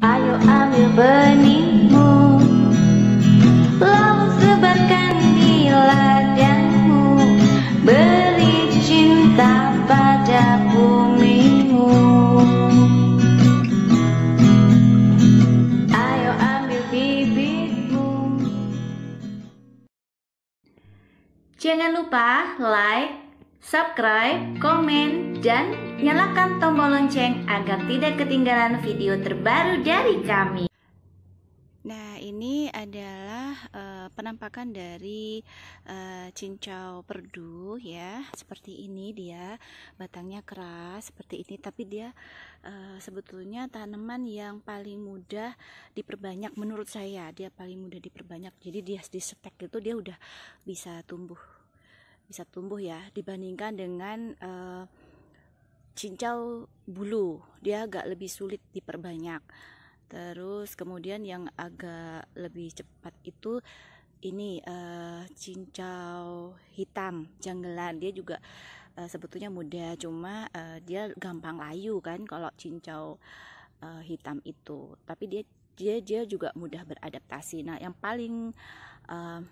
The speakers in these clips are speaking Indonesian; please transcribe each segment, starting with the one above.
Ayo ambil benihmu Lalu sebarkan di ladangmu Beri cinta pada bumimu Ayo ambil bibitmu Jangan lupa like, subscribe, komen, dan nyalakan tombol lonceng agar tidak ketinggalan video terbaru dari kami. Nah, ini adalah uh, penampakan dari uh, cincau perdu ya. Seperti ini dia, batangnya keras seperti ini, tapi dia uh, sebetulnya tanaman yang paling mudah diperbanyak menurut saya. Dia paling mudah diperbanyak. Jadi dia di setek itu dia udah bisa tumbuh. Bisa tumbuh ya dibandingkan dengan uh, cincau bulu dia agak lebih sulit diperbanyak terus kemudian yang agak lebih cepat itu ini uh, cincau hitam janggelan dia juga uh, sebetulnya mudah cuma uh, dia gampang layu kan kalau cincau uh, hitam itu tapi dia dia dia juga mudah beradaptasi nah yang paling uh,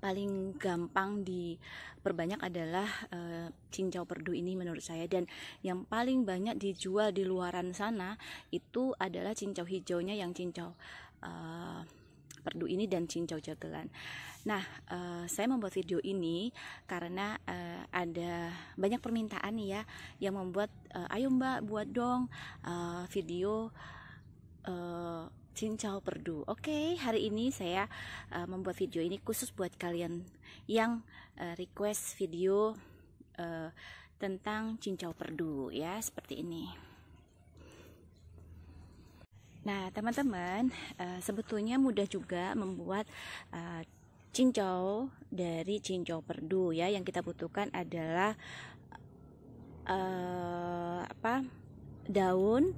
paling gampang diperbanyak adalah e, cincau perdu ini menurut saya dan yang paling banyak dijual di luaran sana itu adalah cincau hijaunya yang cincau e, perdu ini dan cincau jagelan. Nah, e, saya membuat video ini karena e, ada banyak permintaan ya yang membuat e, ayo Mbak buat dong e, video e, cincau perdu. Oke, okay, hari ini saya uh, membuat video ini khusus buat kalian yang uh, request video uh, tentang cincau perdu ya, seperti ini. Nah, teman-teman, uh, sebetulnya mudah juga membuat uh, cincau dari cincau perdu ya. Yang kita butuhkan adalah uh, apa? daun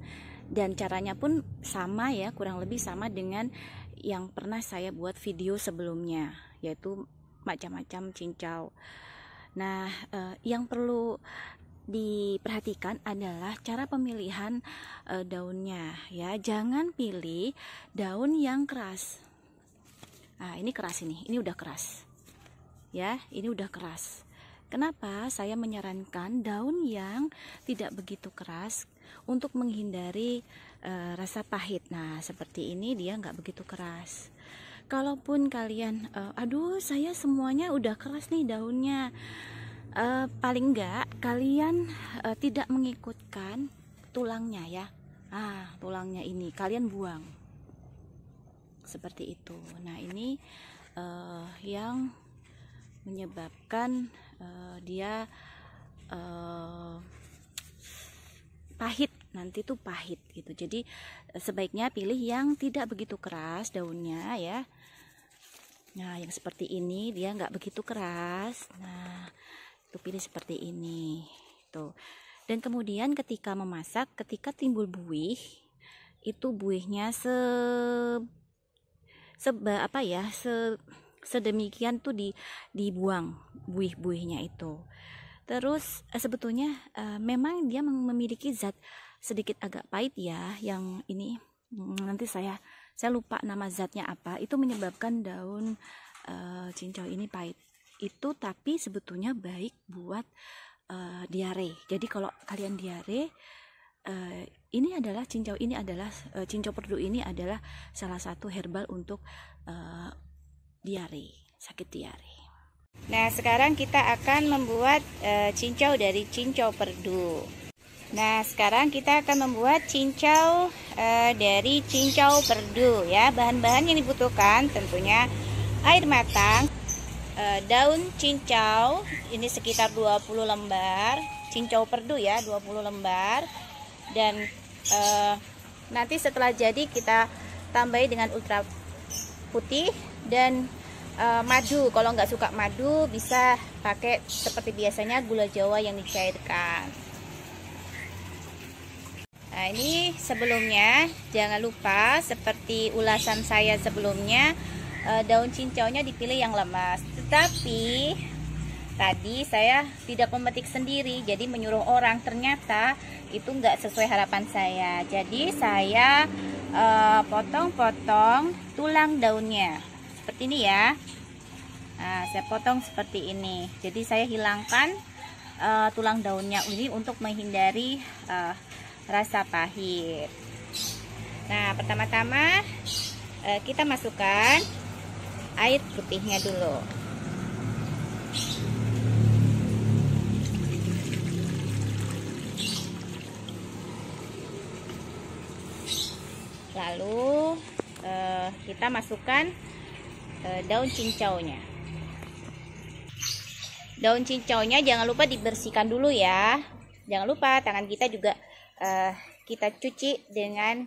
dan caranya pun sama ya kurang lebih sama dengan yang pernah saya buat video sebelumnya yaitu macam-macam cincau nah eh, yang perlu diperhatikan adalah cara pemilihan eh, daunnya ya jangan pilih daun yang keras nah ini keras ini ini udah keras ya ini udah keras Kenapa saya menyarankan daun yang tidak begitu keras untuk menghindari e, rasa pahit. Nah, seperti ini dia nggak begitu keras. Kalaupun kalian, e, aduh, saya semuanya udah keras nih daunnya. E, paling nggak kalian e, tidak mengikutkan tulangnya ya. Ah, tulangnya ini kalian buang. Seperti itu. Nah, ini e, yang menyebabkan uh, dia uh, pahit nanti tuh pahit gitu jadi eh, sebaiknya pilih yang tidak begitu keras daunnya ya nah yang seperti ini dia nggak begitu keras nah itu pilih seperti ini tuh dan kemudian ketika memasak ketika timbul buih itu buihnya se seba apa ya se sedemikian tuh di dibuang buih-buihnya itu. Terus eh, sebetulnya uh, memang dia memiliki zat sedikit agak pahit ya yang ini mm, nanti saya saya lupa nama zatnya apa itu menyebabkan daun uh, cincau ini pahit itu tapi sebetulnya baik buat uh, diare jadi kalau kalian diare uh, ini adalah cincau ini adalah uh, cincau perdu ini adalah salah satu herbal untuk uh, diare, sakit diare. Nah, sekarang kita akan membuat e, cincau dari cincau perdu. Nah, sekarang kita akan membuat cincau e, dari cincau perdu ya. Bahan-bahan yang dibutuhkan tentunya air matang, e, daun cincau ini sekitar 20 lembar, cincau perdu ya, 20 lembar dan e, nanti setelah jadi kita tambahi dengan ultra putih dan uh, madu. Kalau nggak suka madu bisa pakai seperti biasanya gula jawa yang dicairkan. Nah ini sebelumnya jangan lupa seperti ulasan saya sebelumnya uh, daun cincaunya dipilih yang lemas. Tetapi tadi saya tidak memetik sendiri jadi menyuruh orang ternyata itu nggak sesuai harapan saya jadi saya eh, potong-potong uh, potong -potong tulang daunnya seperti ini ya nah, saya potong seperti ini jadi saya hilangkan uh, tulang daunnya ini untuk menghindari uh, rasa pahit nah pertama-tama uh, kita masukkan air putihnya dulu lalu eh, kita masukkan Eh, daun cincaunya daun cincaunya jangan lupa dibersihkan dulu ya jangan lupa tangan kita juga uh, kita cuci dengan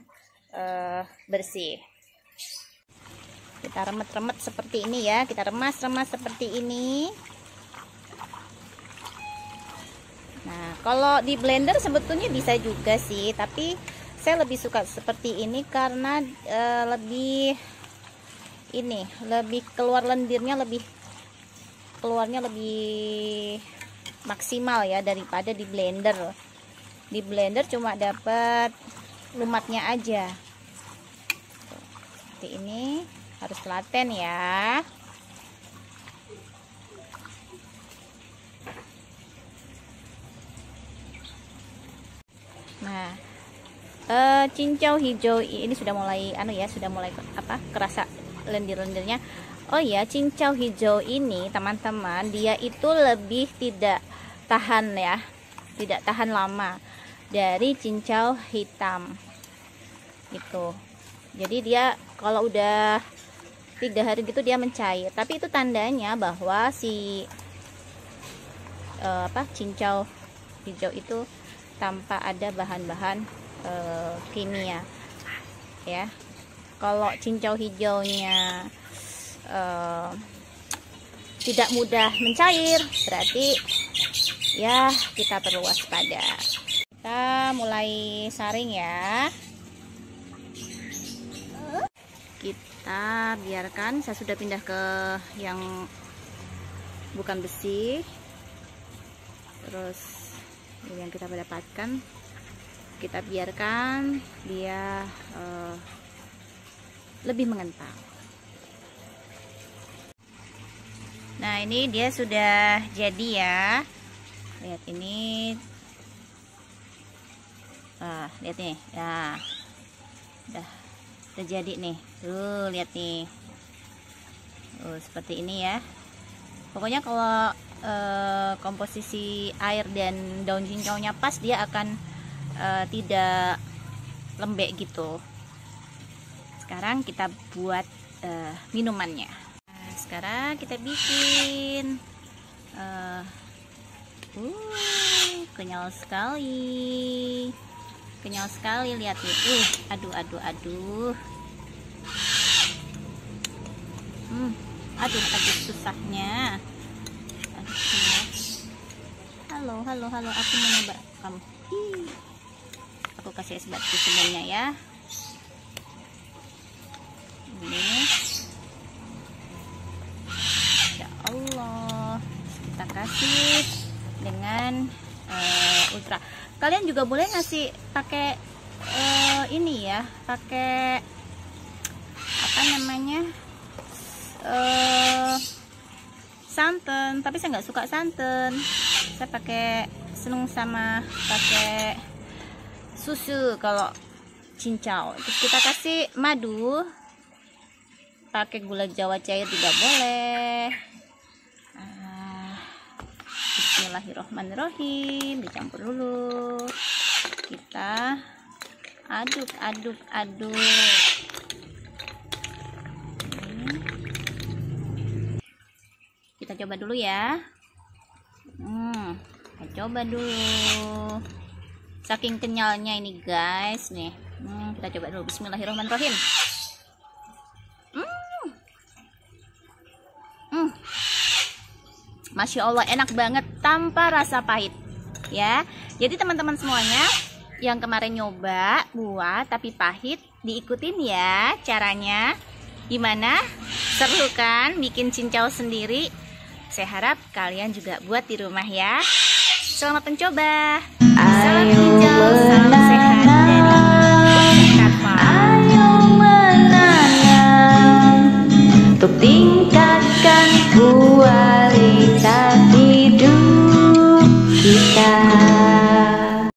uh, bersih kita remet-remet seperti ini ya kita remas-remas seperti ini nah kalau di blender sebetulnya bisa juga sih tapi saya lebih suka seperti ini karena uh, lebih ini lebih keluar lendirnya lebih keluarnya lebih maksimal ya daripada di blender di blender cuma dapat lumatnya aja seperti ini harus telaten ya nah e, cincau hijau ini sudah mulai anu ya sudah mulai apa kerasa lendir-lendirnya oh ya cincau hijau ini teman-teman dia itu lebih tidak tahan ya tidak tahan lama dari cincau hitam gitu jadi dia kalau udah tiga hari gitu dia mencair tapi itu tandanya bahwa si uh, apa cincau hijau itu tanpa ada bahan-bahan uh, kimia ya kalau cincau hijaunya uh, tidak mudah mencair berarti ya kita perlu waspada kita mulai saring ya kita biarkan saya sudah pindah ke yang bukan besi terus ini yang kita dapatkan kita biarkan dia uh, lebih mengental nah ini dia sudah jadi ya lihat ini ah, lihat nih ya udah terjadi nih tuh lihat nih tuh, seperti ini ya pokoknya kalau eh, komposisi air dan daun cincaunya pas dia akan eh, tidak lembek gitu sekarang kita buat uh, minumannya nah, sekarang kita bikin uh, uh, kenyal sekali kenyal sekali lihat nih uh, aduh aduh aduh hmm, aduh aduh susahnya halo halo halo aku mau nyoba kamu Hii. aku kasih es batu semuanya ya ini ya Allah kita kasih dengan uh, ultra kalian juga boleh ngasih pakai uh, ini ya pakai apa namanya uh, santan tapi saya nggak suka santan saya pakai seneng sama pakai susu kalau cincau terus kita kasih madu pakai gula jawa cair tidak boleh ah, Bismillahirrohmanirrohim dicampur dulu kita aduk aduk aduk kita coba dulu ya hmm, kita coba dulu saking kenyalnya ini guys nih hmm, kita coba dulu Bismillahirrohmanirrohim. Masya Allah enak banget tanpa rasa pahit ya jadi teman-teman semuanya yang kemarin nyoba buat tapi pahit diikutin ya caranya gimana seru kan bikin cincau sendiri saya harap kalian juga buat di rumah ya selamat mencoba salam cincau salam sehat dari Untuk tingkat